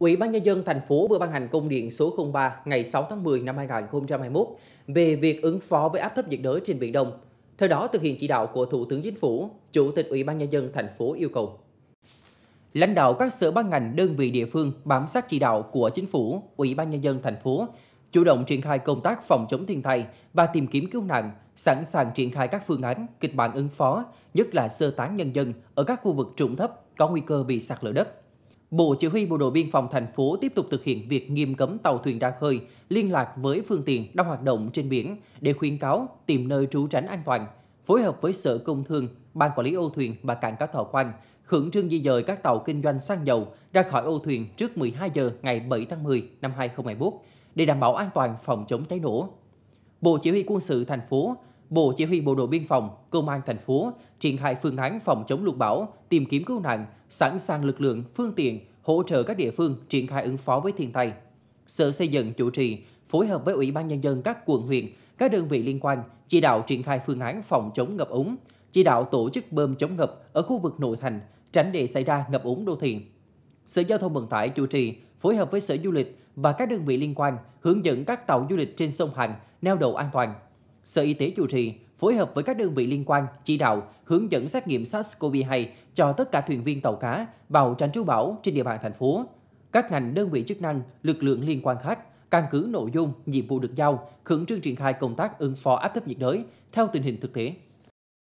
Ủy ban Nhân dân thành phố vừa ban hành công điện số 03 ngày 6 tháng 10 năm 2021 về việc ứng phó với áp thấp nhiệt đới trên Biển Đông. Theo đó, thực hiện chỉ đạo của Thủ tướng Chính phủ, Chủ tịch Ủy ban Nhân dân thành phố yêu cầu. Lãnh đạo các sở ban ngành đơn vị địa phương bám sát chỉ đạo của Chính phủ, Ủy ban Nhân dân thành phố, chủ động triển khai công tác phòng chống thiên tai và tìm kiếm cứu nạn, sẵn sàng triển khai các phương án, kịch bản ứng phó, nhất là sơ tán nhân dân ở các khu vực trụng thấp có nguy cơ bị sạt lở đất, Bộ Chỉ huy Bộ đội Biên phòng thành phố tiếp tục thực hiện việc nghiêm cấm tàu thuyền ra khơi, liên lạc với phương tiện đang hoạt động trên biển để khuyến cáo tìm nơi trú tránh an toàn, phối hợp với Sở Công Thương, Ban Quản lý ô thuyền và cảng cá Thọ Quang, khẩn trương di dời các tàu kinh doanh xăng dầu ra khỏi ô thuyền trước 12 giờ ngày 7 tháng 10 năm 2021 để đảm bảo an toàn phòng chống cháy nổ. Bộ Chỉ huy Quân sự thành phố Bộ Chỉ huy Bộ đội Biên phòng, Công an thành phố triển khai phương án phòng chống lụt bão, tìm kiếm cứu nạn, sẵn sàng lực lượng, phương tiện, hỗ trợ các địa phương triển khai ứng phó với thiên tai. Sở Xây dựng chủ trì, phối hợp với Ủy ban Nhân dân các quận huyện, các đơn vị liên quan, chỉ đạo triển khai phương án phòng chống ngập úng, chỉ đạo tổ chức bơm chống ngập ở khu vực nội thành, tránh để xảy ra ngập úng đô thị. Sở Giao thông Vận tải chủ trì, phối hợp với Sở Du lịch và các đơn vị liên quan hướng dẫn các tàu du lịch trên sông Hằng neo đậu an toàn, Sở Y tế chủ trì phối hợp với các đơn vị liên quan chỉ đạo hướng dẫn xét nghiệm SARS-CoV-2 cho tất cả thuyền viên tàu cá vào tránh trú bão trên địa bàn thành phố. Các ngành đơn vị chức năng, lực lượng liên quan khác căn cứ nội dung, nhiệm vụ được giao, khẩn trương triển khai công tác ứng phó áp thấp nhiệt đới theo tình hình thực tế.